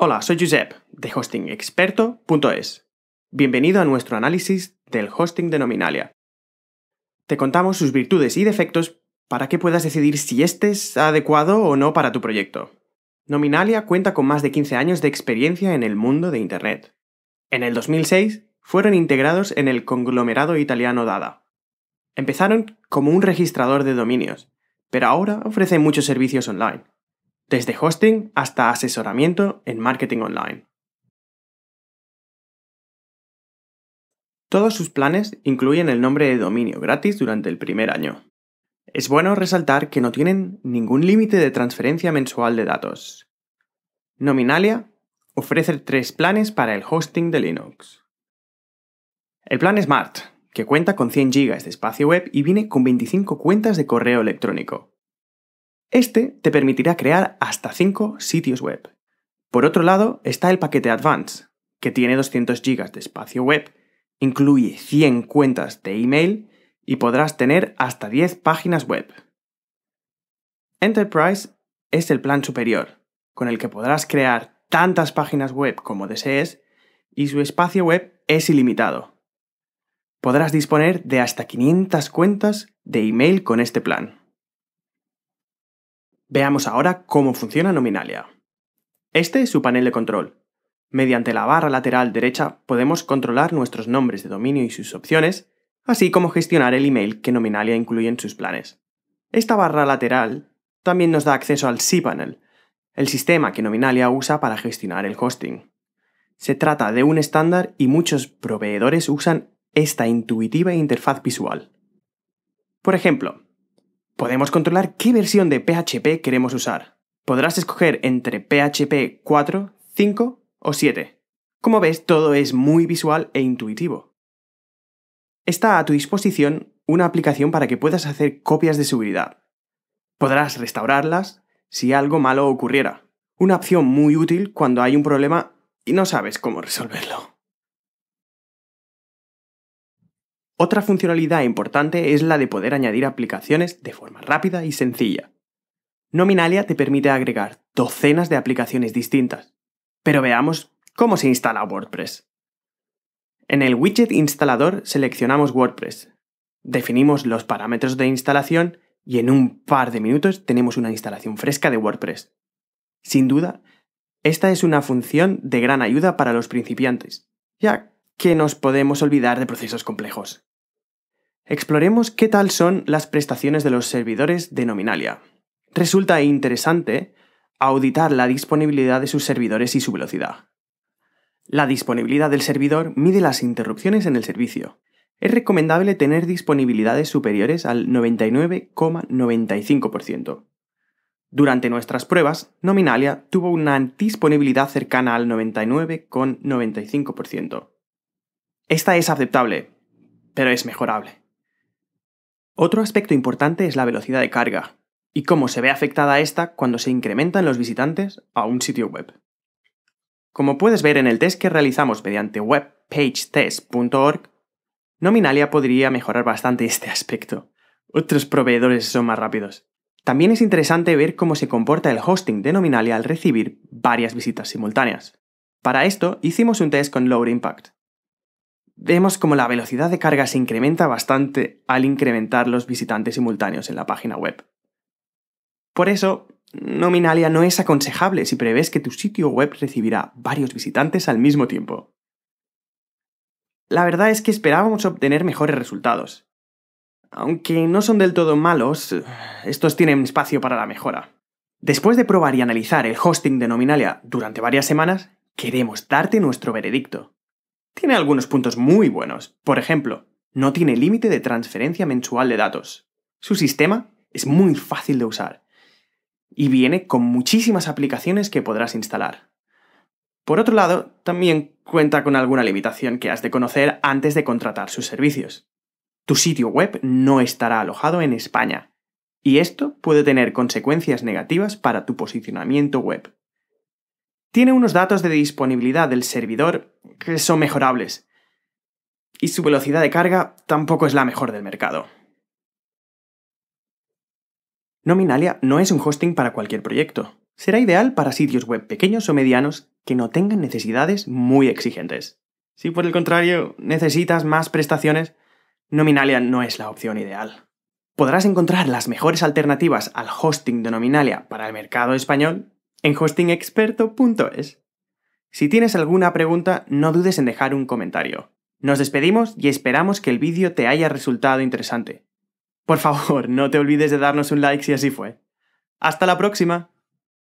Hola, soy Giuseppe, de hostingexperto.es. Bienvenido a nuestro análisis del hosting de Nominalia. Te contamos sus virtudes y defectos para que puedas decidir si este es adecuado o no para tu proyecto. Nominalia cuenta con más de 15 años de experiencia en el mundo de Internet. En el 2006 fueron integrados en el conglomerado italiano Dada. Empezaron como un registrador de dominios, pero ahora ofrecen muchos servicios online desde hosting hasta asesoramiento en marketing online. Todos sus planes incluyen el nombre de dominio gratis durante el primer año. Es bueno resaltar que no tienen ningún límite de transferencia mensual de datos. Nominalia ofrece tres planes para el hosting de Linux. El plan Smart, que cuenta con 100 GB de espacio web y viene con 25 cuentas de correo electrónico. Este te permitirá crear hasta 5 sitios web. Por otro lado está el paquete Advance, que tiene 200 GB de espacio web, incluye 100 cuentas de email y podrás tener hasta 10 páginas web. Enterprise es el plan superior, con el que podrás crear tantas páginas web como desees y su espacio web es ilimitado. Podrás disponer de hasta 500 cuentas de email con este plan. Veamos ahora cómo funciona Nominalia. Este es su panel de control. Mediante la barra lateral derecha podemos controlar nuestros nombres de dominio y sus opciones, así como gestionar el email que Nominalia incluye en sus planes. Esta barra lateral también nos da acceso al cPanel, el sistema que Nominalia usa para gestionar el hosting. Se trata de un estándar y muchos proveedores usan esta intuitiva interfaz visual. Por ejemplo, Podemos controlar qué versión de PHP queremos usar. Podrás escoger entre PHP 4, 5 o 7. Como ves, todo es muy visual e intuitivo. Está a tu disposición una aplicación para que puedas hacer copias de seguridad. Podrás restaurarlas si algo malo ocurriera. Una opción muy útil cuando hay un problema y no sabes cómo resolverlo. Otra funcionalidad importante es la de poder añadir aplicaciones de forma rápida y sencilla. Nominalia te permite agregar docenas de aplicaciones distintas. Pero veamos cómo se instala WordPress. En el widget instalador seleccionamos WordPress, definimos los parámetros de instalación y en un par de minutos tenemos una instalación fresca de WordPress. Sin duda, esta es una función de gran ayuda para los principiantes, ya que nos podemos olvidar de procesos complejos. Exploremos qué tal son las prestaciones de los servidores de Nominalia. Resulta interesante auditar la disponibilidad de sus servidores y su velocidad. La disponibilidad del servidor mide las interrupciones en el servicio. Es recomendable tener disponibilidades superiores al 99,95%. Durante nuestras pruebas, Nominalia tuvo una disponibilidad cercana al 99,95%. Esta es aceptable, pero es mejorable. Otro aspecto importante es la velocidad de carga, y cómo se ve afectada esta cuando se incrementan los visitantes a un sitio web. Como puedes ver en el test que realizamos mediante webpagetest.org, Nominalia podría mejorar bastante este aspecto. Otros proveedores son más rápidos. También es interesante ver cómo se comporta el hosting de Nominalia al recibir varias visitas simultáneas. Para esto hicimos un test con Load Impact, vemos como la velocidad de carga se incrementa bastante al incrementar los visitantes simultáneos en la página web. Por eso, Nominalia no es aconsejable si prevés que tu sitio web recibirá varios visitantes al mismo tiempo. La verdad es que esperábamos obtener mejores resultados. Aunque no son del todo malos, estos tienen espacio para la mejora. Después de probar y analizar el hosting de Nominalia durante varias semanas, queremos darte nuestro veredicto. Tiene algunos puntos muy buenos. Por ejemplo, no tiene límite de transferencia mensual de datos. Su sistema es muy fácil de usar y viene con muchísimas aplicaciones que podrás instalar. Por otro lado, también cuenta con alguna limitación que has de conocer antes de contratar sus servicios. Tu sitio web no estará alojado en España, y esto puede tener consecuencias negativas para tu posicionamiento web. Tiene unos datos de disponibilidad del servidor que son mejorables. Y su velocidad de carga tampoco es la mejor del mercado. Nominalia no es un hosting para cualquier proyecto. Será ideal para sitios web pequeños o medianos que no tengan necesidades muy exigentes. Si por el contrario necesitas más prestaciones, Nominalia no es la opción ideal. Podrás encontrar las mejores alternativas al hosting de Nominalia para el mercado español en hostingexperto.es. Si tienes alguna pregunta, no dudes en dejar un comentario. Nos despedimos y esperamos que el vídeo te haya resultado interesante. Por favor, no te olvides de darnos un like si así fue. ¡Hasta la próxima!